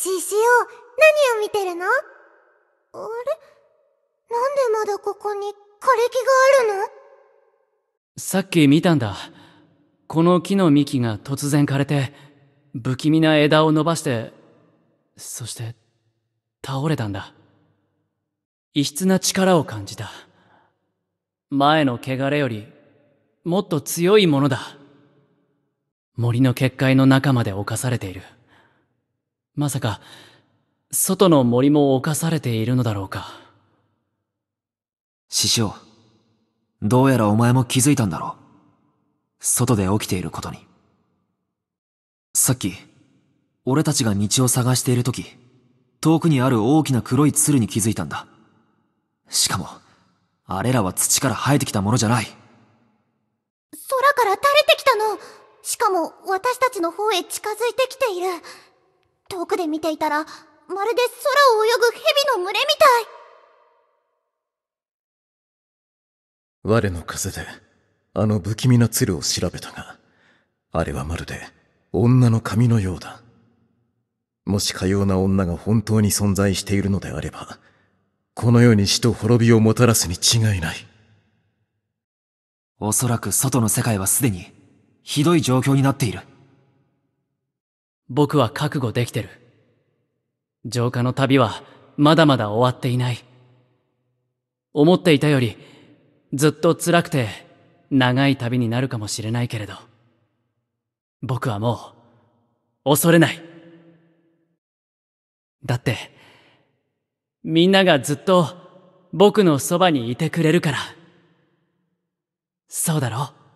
シシを何を見てるのあれなんでまだここに枯れ木があるのさっき見たんだ。この木の幹が突然枯れて、不気味な枝を伸ばして、そして、倒れたんだ。異質な力を感じた。前の汚れより、もっと強いものだ。森の結界の中まで侵されている。まさか、外の森も侵されているのだろうか。師匠、どうやらお前も気づいたんだろう。外で起きていることに。さっき、俺たちが道を探している時、遠くにある大きな黒い鶴に気づいたんだ。しかも、あれらは土から生えてきたものじゃない。空から垂れてきたのしかも私たちの方へ近づいてきている。遠くで見ていたら、まるで空を泳ぐ蛇の群れみたい。我の風で、あの不気味な鶴を調べたが、あれはまるで女の髪のようだ。もしかような女が本当に存在しているのであれば、この世に死と滅びをもたらすに違いない。おそらく外の世界はすでに、ひどい状況になっている。僕は覚悟できてる。浄化の旅はまだまだ終わっていない。思っていたよりずっと辛くて長い旅になるかもしれないけれど、僕はもう恐れない。だって、みんながずっと僕のそばにいてくれるから。そうだろう